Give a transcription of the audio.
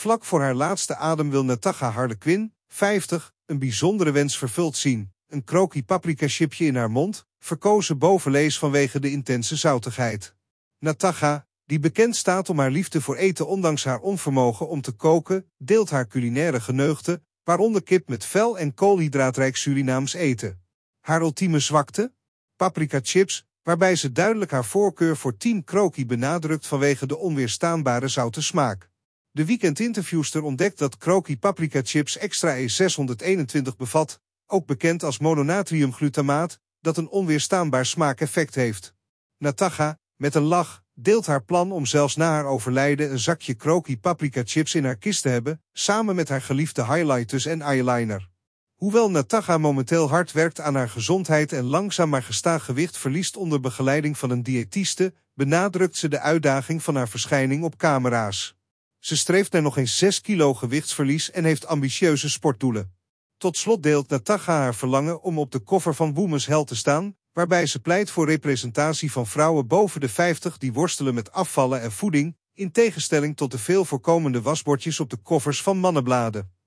Vlak voor haar laatste adem wil Natacha Harlequin, 50, een bijzondere wens vervuld zien. Een kroki paprika-chipje in haar mond, verkozen bovenlees vanwege de intense zoutigheid. Natacha, die bekend staat om haar liefde voor eten ondanks haar onvermogen om te koken, deelt haar culinaire geneugten, waaronder kip met vel en koolhydraatrijk Surinaams eten. Haar ultieme zwakte? Paprika-chips, waarbij ze duidelijk haar voorkeur voor Team Kroki benadrukt vanwege de onweerstaanbare zoute smaak. De weekendinterviewster ontdekt dat Kroki paprika chips extra E621 bevat, ook bekend als mononatriumglutamaat, dat een onweerstaanbaar smaakeffect heeft. Natacha, met een lach, deelt haar plan om zelfs na haar overlijden een zakje Kroki paprika chips in haar kist te hebben, samen met haar geliefde highlighters en eyeliner. Hoewel Natacha momenteel hard werkt aan haar gezondheid en langzaam maar gestaag gewicht verliest onder begeleiding van een diëtiste, benadrukt ze de uitdaging van haar verschijning op camera's. Ze streeft naar nog eens 6 kilo gewichtsverlies en heeft ambitieuze sportdoelen. Tot slot deelt Natacha haar verlangen om op de koffer van Women's Health te staan, waarbij ze pleit voor representatie van vrouwen boven de 50 die worstelen met afvallen en voeding, in tegenstelling tot de veel voorkomende wasbordjes op de koffers van mannenbladen.